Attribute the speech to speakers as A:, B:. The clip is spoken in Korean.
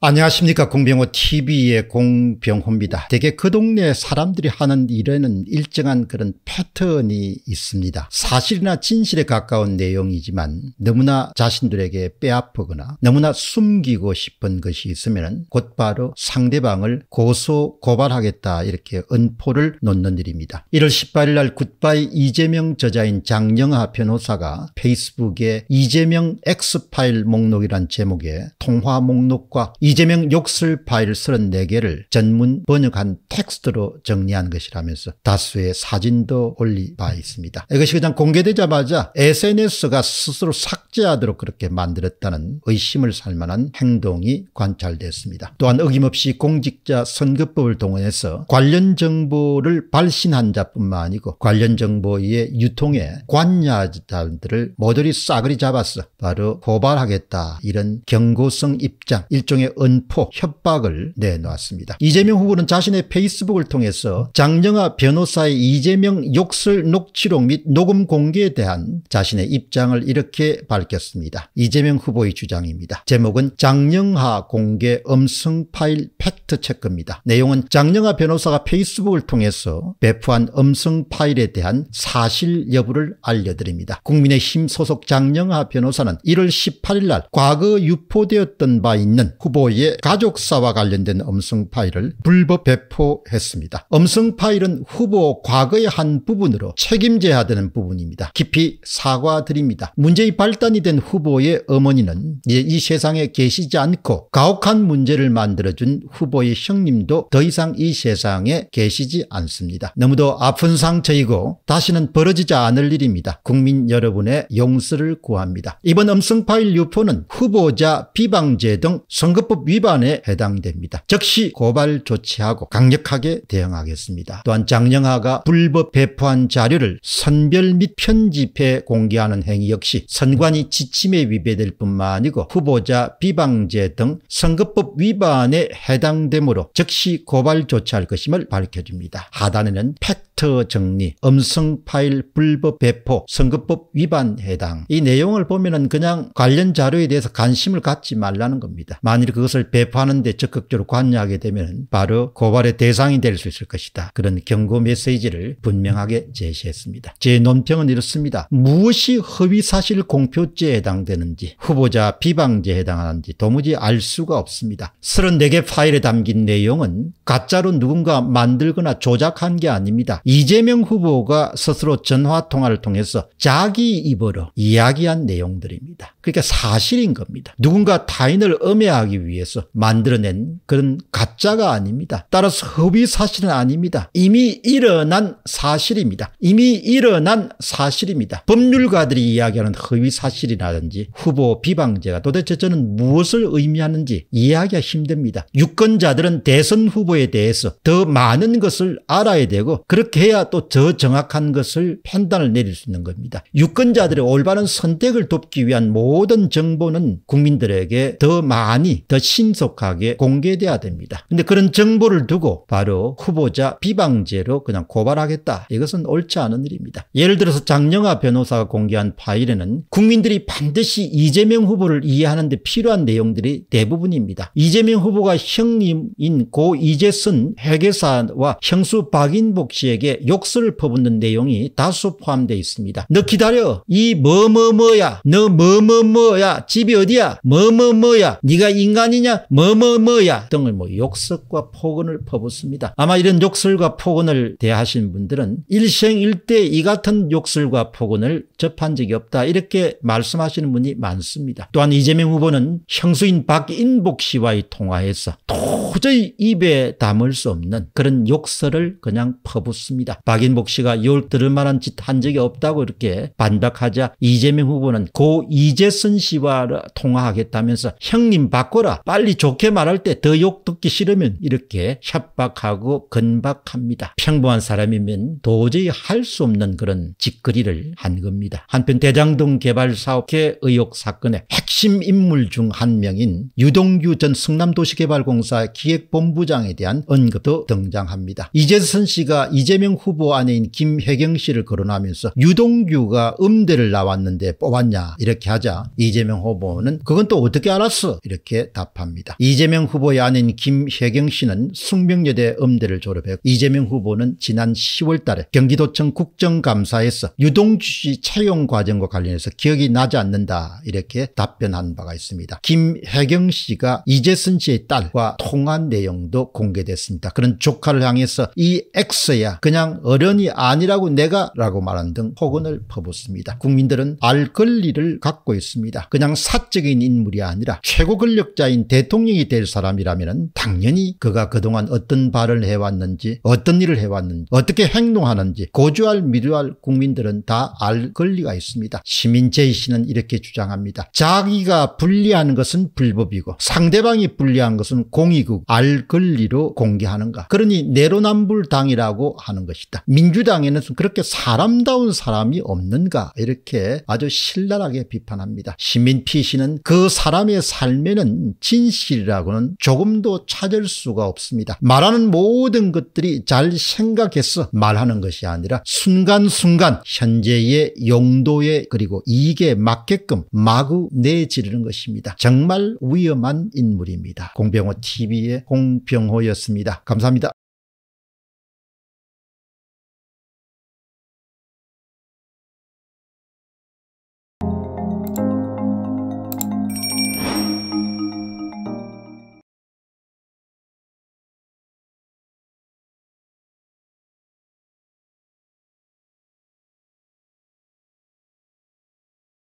A: 안녕하십니까 공병호 tv의 공병호입니다. 대개 그 동네 사람들이 하는 일에는 일정한 그런 패턴이 있습니다. 사실이나 진실에 가까운 내용이지만 너무나 자신들에게 빼앗거나 너무나 숨기고 싶은 것이 있으면 곧바로 상대방을 고소 고발하겠다 이렇게 은포를 놓는 일입니다. 1월 18일 날 굿바이 이재명 저자인 장영하 변호사가 페이스북에 이재명 X파일 목록이란 제목의 통화 목록과 이재명 욕설 파일 34개를 전문 번역한 텍스트로 정리한 것이라면서 다수의 사진도 올린 바 있습니다. 이것이 그냥 공개되자마자 SNS가 스스로 삭제하도록 그렇게 만들었다는 의심을 살만한 행동이 관찰됐습니다. 또한 어김없이 공직자 선거법을 동원해서 관련 정보를 발신한 자뿐만 아니고 관련 정보의 유통에 관여자들을 모조리 싸그리 잡았어 바로 고발하겠다 이런 경고성 입장 일종의 은포 협박을 내놓았습니다. 이재명 후보는 자신의 페이스북을 통해서 장정아 변호사의 이재명 욕설 녹취록 및 녹음 공개에 대한 자신의 입장을 이렇게 밝혔습니다. 이재명 후보의 주장입니다. 제목은 장영하 공개 음성 파일 팩트 체크입니다. 내용은 장영하 변호사가 페이스북을 통해서 배포한 음성 파일에 대한 사실 여부를 알려드립니다. 국민의힘 소속 장영하 변호사는 1월 18일 날 과거 유포되었던 바 있는 후보 노의 가족사와 관련된 음성 파일을 불법 배포했습니다. 음성 파일은 후보 과거의 한 부분으로 책임져야 되는 부분입니다. 깊이 사과드립니다. 문제의 발단이 된 후보의 어머니는 이제 이 세상에 계시지 않고 가혹한 문제를 만들어준 후보의 형님도 더 이상 이 세상에 계시지 않습니다. 너무도 아픈 상처이고 다시는 벌어지지 않을 일입니다. 국민 여러분의 용서를 구합니다. 이번 음성 파일 유포는 후보자 비방제 등 선거법 방법 위반에 해당됩니다. 즉시 고발 조치하고 강력하게 대응하겠습니다. 또한 장영하가 불법 배포한 자료를 선별 및 편집해 공개하는 행위 역시 선관위 지침에 위배될 뿐만 아니고 후보자 비방제 등 선거법 위반에 해당되므로 즉시 고발 조치할 것임을 밝혀줍니다. 하단에는 팩 벡터 정리, 음성 파일 불법 배포, 선거법 위반 해당 이 내용을 보면 은 그냥 관련 자료에 대해서 관심을 갖지 말라는 겁니다. 만일 그것을 배포하는 데 적극적으로 관여하게 되면 바로 고발의 대상이 될 수 있을 것이다. 그런 경고 메시지를 분명하게 제시했습니다. 제 논평은 이렇습니다. 무엇이 허위사실 공표죄에 해당되는지 후보자 비방죄에 해당하는지 도무지 알 수가 없습니다. 34개 파일에 담긴 내용은 가짜로 누군가 만들거나 조작한 게 아닙니다. 이재명 후보가 스스로 전화통화를 통해서 자기 입으로 이야기한 내용들입니다. 그러니까 사실인 겁니다. 누군가 타인을 음해하기 위해서 만들어낸 그런 가짜가 아닙니다. 따라서 허위 사실은 아닙니다. 이미 일어난 사실입니다. 이미 일어난 사실입니다. 법률가들이 이야기하는 허위 사실이라든지 후보 비방제가 도대체 저는 무엇을 의미하는지 이해하기가 힘듭니다. 유권자들은 대선 후보에 대해서 더 많은 것을 알아야 되고 그렇게 그렇게 해야 또저 정확한 것을 판단을 내릴 수 있는 겁니다. 유권자들의 올바른 선택을 돕기 위한 모든 정보는 국민들에게 더 많이 더 신속하게 공개돼야 됩니다. 근데 그런 정보를 두고 바로 후보자 비방제로 그냥 고발하겠다. 이것은 옳지 않은 일입니다. 예를 들어서 장영아 변호사가 공개한 파일에는 국민들이 반드시 이재명 후보를 이해하는 데 필요한 내용들이 대부분입니다. 이재명 후보가 형님인 고이재순 회계사와 형수 박인복 씨에게 사에게 욕설을 퍼붓는 내용이 다수 포함되어 있습니다. 너 기다려. 이 뭐뭐뭐야. 너 뭐뭐뭐야. 집이 어디야. 뭐뭐뭐야. 네가 인간이냐. 뭐뭐뭐야. 등을 뭐 욕설과 폭언을 퍼붓습니다. 아마 이런 욕설과 폭언을 대하신 분들은 일생일대 이 같은 욕설과 폭언을 접한 적이 없다. 이렇게 말씀하시는 분이 많습니다. 또한 이재명 후보는 형수인 박인복 씨와의 통화에서 도저히 입에 담을 수 없는 그런 욕설을 그냥 퍼붓습니다. 박인복 씨가 열 들을 만한 짓 한 적이 없다고 이렇게 반박하자 이재명 후보는 고 이재선 씨와 통화하겠다면서 형님 바꿔라 빨리 좋게 말할 때 더 욕 듣기 싫으면 이렇게 협박하고 건박합니다. 평범한 사람이면 도저히 할 수 없는 그런 짓거리를 한 겁니다. 한편 대장동 개발 사업계 의혹 사건의 핵심 인물 중 한 명인 유동규 전 성남도시개발공사 기 기획본부장에 대한 언급도 등장합니다. 이재선 씨가 이재명 후보 아내인 김혜경 씨를 거론하면서 유동규가 음대를 나왔는데 뽑았냐 이렇게 하자 이재명 후보는 그건 또 어떻게 알았어 이렇게 답합니다. 이재명 후보의 아내인 김혜경 씨는 숙명여대 음대를 졸업했고 이재명 후보는 지난 10월 달에 경기도청 국정감사에서 유동규 씨 채용 과정과 관련해서 기억이 나지 않는다 이렇게 답변한 바가 있습니다. 김혜경 씨가 이재선 씨의 딸과 통화 험한 내용도 공개됐습니다. 그런 조카를 향해서 이 X야 그냥 어른이 아니라고 내가 라고 말한 등 폭언을 퍼붓습니다. 국민들은 알 권리를 갖고 있습니다. 그냥 사적인 인물이 아니라 최고 권력자인 대통령이 될 사람이라면 당연히 그가 그동안 어떤 발언을 해왔는지 어떤 일을 해왔는지 어떻게 행동하는지 고주할 미루할 국민들은 다 알 권리가 있습니다. 시민 제이씨는 이렇게 주장합니다. 자기가 불리한 것은 불법이고 상대방이 불리한 것은 공익이고 알 권리로 공개하는가. 그러니 내로남불당이라고 하는 것이다. 민주당에는 그렇게 사람다운 사람이 없는가 이렇게 아주 신랄하게 비판합니다. 시민피 씨는 그 사람의 삶에는 진실이라고는 조금도 찾을 수가 없습니다. 말하는 모든 것들이 잘 생각해서 말하는 것이 아니라 순간순간 현재의 용도에 그리고 이익에 맞게끔 마구 내지르는 것입니다. 정말 위험한 인물입니다. 공병호 TV t 홍병호였습니다. 감사합니다.